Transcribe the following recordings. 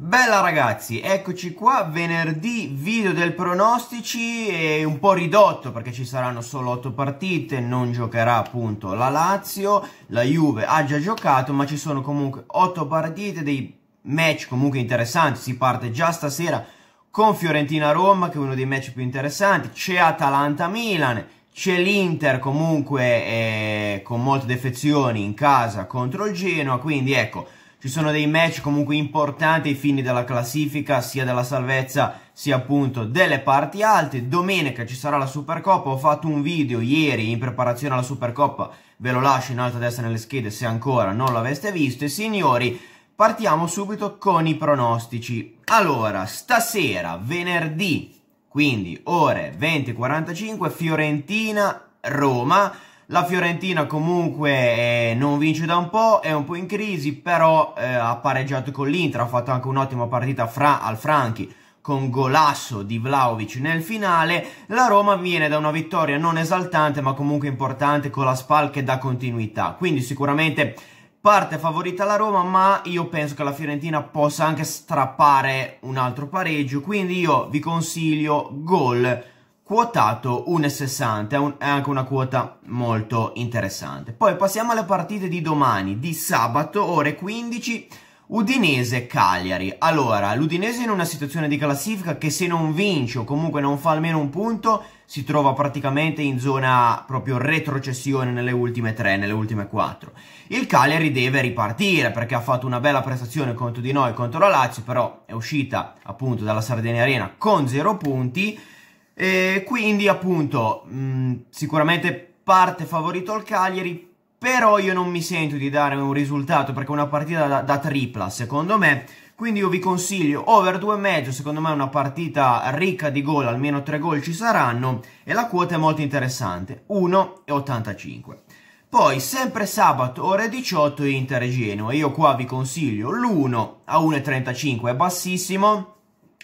Bella ragazzi, eccoci qua, venerdì video del pronostici è un po' ridotto perché ci saranno solo 8 partite, non giocherà appunto la Lazio, la Juve ha già giocato ma ci sono comunque 8 partite, dei match comunque interessanti, si parte già stasera con Fiorentina-Roma che è uno dei match più interessanti, c'è Atalanta-Milan, c'è l'Inter comunque eh, con molte defezioni in casa contro il Genoa, quindi ecco ci sono dei match comunque importanti ai fini della classifica, sia della salvezza sia appunto delle parti alte. Domenica ci sarà la Supercoppa, ho fatto un video ieri in preparazione alla Supercoppa, ve lo lascio in alto a destra nelle schede se ancora non l'aveste visto. E signori, partiamo subito con i pronostici. Allora, stasera, venerdì, quindi ore 20.45, Fiorentina, Roma la Fiorentina comunque eh, non vince da un po', è un po' in crisi, però eh, ha pareggiato con l'Inter, ha fatto anche un'ottima partita fra al Franchi con golasso di Vlaovic nel finale, la Roma viene da una vittoria non esaltante ma comunque importante con la Spal che dà continuità, quindi sicuramente parte favorita la Roma ma io penso che la Fiorentina possa anche strappare un altro pareggio, quindi io vi consiglio gol quotato 1,60, è, anche una quota molto interessante. Poi passiamo alle partite di domani, di sabato, ore 15. Udinese Cagliari. Allora, l'Udinese in una situazione di classifica che se non vince o comunque non fa almeno un punto, si trova praticamente in zona proprio retrocessione nelle ultime tre, nelle ultime quattro. Il Cagliari deve ripartire perché ha fatto una bella prestazione contro di noi, contro la Lazio, però è uscita appunto dalla Sardegna Arena con zero punti e quindi appunto mh, mm, sicuramente parte favorito il Cagliari, però io non mi sento di dare un risultato perché è una partita da, da tripla secondo me. Quindi io vi consiglio over 2,5, secondo me è una partita ricca di gol, almeno 3 gol ci saranno e la quota è molto interessante, 1,85. Poi sempre sabato ore 18 Inter e Genoa, io qua vi consiglio l'1 a 1,35 è bassissimo,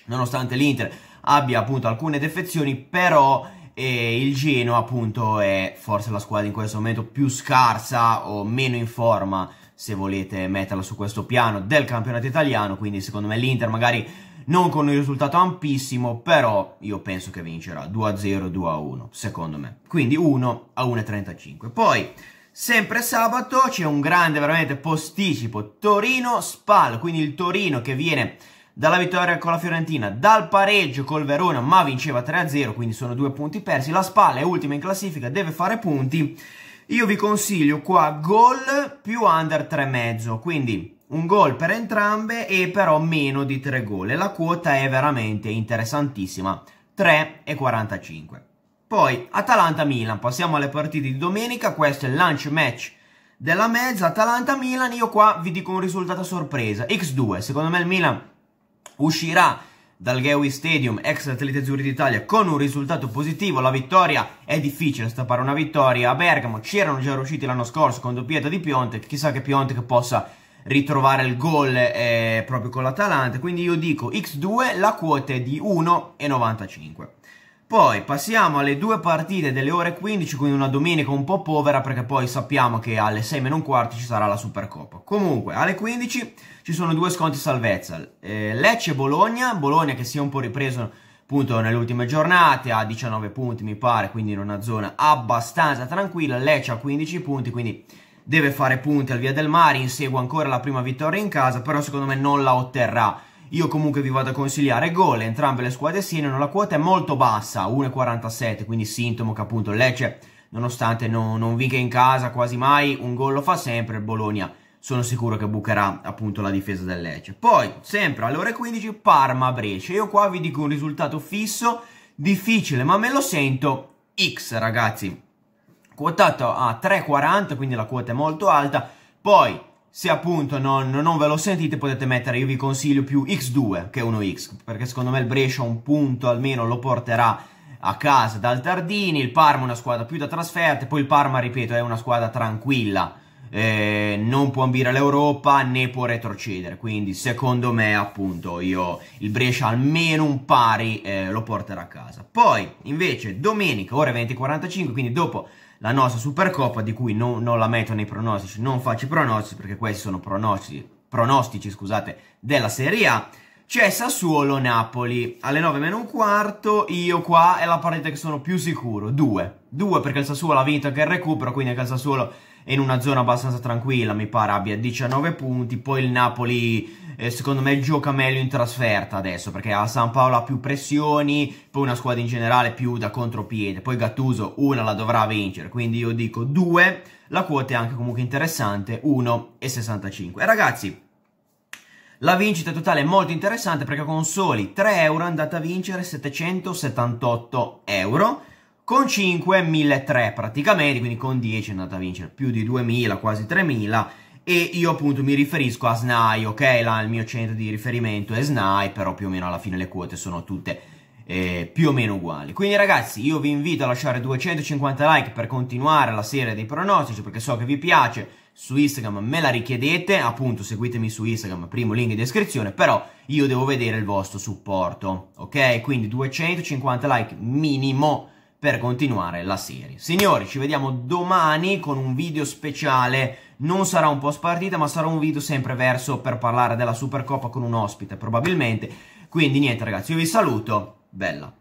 nonostante l'Inter abbia appunto alcune defezioni, però eh, il Genoa appunto è forse la squadra in questo momento più scarsa o meno in forma, se volete metterla su questo piano, del campionato italiano, quindi secondo me l'Inter magari non con un risultato ampissimo, però io penso che vincerà 2-0, 2-1, secondo me. Quindi 1 1,35. Poi Sempre sabato c'è un grande veramente posticipo Torino-Spal, quindi il Torino che viene dalla vittoria con la Fiorentina, dal pareggio col Verona, ma vinceva 3-0, quindi sono due punti persi. La Spalla è ultima in classifica, deve fare punti. Io vi consiglio qua gol più under 3,5, quindi un gol per entrambe e però meno di 3 gol. la quota è veramente interessantissima, 3,45. Poi Atalanta-Milan, passiamo alle partite di domenica, questo è il lunch match della mezza, Atalanta-Milan, io qua vi dico un risultato a sorpresa, X2, secondo me il Milan uscirà dal Gawi Stadium, ex atleta Azzurri d'Italia, con un risultato positivo. La vittoria è difficile stappare una vittoria a Bergamo. C'erano già riusciti l'anno scorso con doppietta di Piontek. Chissà che Piontek possa ritrovare il gol eh, proprio con l'Atalanta. Quindi io dico X2, la quota è di 1,95. Poi passiamo alle due partite delle ore 15, quindi una domenica un po' povera perché poi sappiamo che alle 6 meno un quarto ci sarà la Supercoppa. Comunque, alle 15 ci sono due sconti salvezza. Eh, Lecce Bologna, Bologna che si è un po' ripreso appunto nelle ultime giornate, ha 19 punti mi pare, quindi in una zona abbastanza tranquilla. Lecce ha 15 punti, quindi deve fare punti al Via del Mare, insegue ancora la prima vittoria in casa, però secondo me non la otterrà io comunque vi vado a consigliare gol, entrambe le squadre siano, la quota è molto bassa, 1,47, quindi sintomo che appunto il Lecce, nonostante non, non vinca in casa quasi mai, un gol lo fa sempre, il Bologna sono sicuro che bucherà appunto la difesa del Lecce. Poi, sempre alle ore 15, Parma-Brescia. Io qua vi dico un risultato fisso, difficile, ma me lo sento X, ragazzi. Quotato a 3,40, quindi la quota è molto alta. Poi, se appunto non, non, ve lo sentite potete mettere, io vi consiglio più X2 che 1X, perché secondo me il Brescia un punto almeno lo porterà a casa dal Tardini, il Parma è una squadra più da trasferte, poi il Parma, ripeto, è una squadra tranquilla, eh, non può ambire l'Europa né può retrocedere, quindi secondo me appunto io il Brescia almeno un pari eh, lo porterà a casa. Poi invece domenica ore 20.45, quindi dopo la nostra Supercoppa di cui no, non la metto nei pronostici, non faccio i pronostici perché questi sono pronostici, pronostici scusate, della Serie A c'è Sassuolo-Napoli alle 9 meno un quarto, io qua è la partita che sono più sicuro, 2, 2 perché il Sassuolo ha vinto anche il recupero, quindi anche il Sassuolo è in una zona abbastanza tranquilla, mi pare abbia 19 punti, poi il Napoli eh, secondo me gioca meglio in trasferta adesso perché a San Paolo ha più pressioni, poi una squadra in generale più da contropiede, poi Gattuso una la dovrà vincere, quindi io dico 2, la quota è anche comunque interessante, 1,65. E ragazzi... La vincita totale è molto interessante perché con soli 3 euro è andata a vincere 778 euro, con 5 1.300 praticamente, quindi con 10 è andata a vincere più di 2.000, quasi 3.000 e io appunto mi riferisco a SNAI, ok? Là il mio centro di riferimento è SNAI, però più o meno alla fine le quote sono tutte eh, più o meno uguali. Quindi ragazzi, io vi invito a lasciare 250 like per continuare la serie dei pronostici perché so che vi piace su Instagram me la richiedete, appunto seguitemi su Instagram, primo link in descrizione, però io devo vedere il vostro supporto, ok? Quindi 250 like minimo per continuare la serie. Signori, ci vediamo domani con un video speciale, non sarà un po' spartita, ma sarà un video sempre verso per parlare della Supercoppa con un ospite probabilmente. Quindi niente ragazzi, io vi saluto, bella!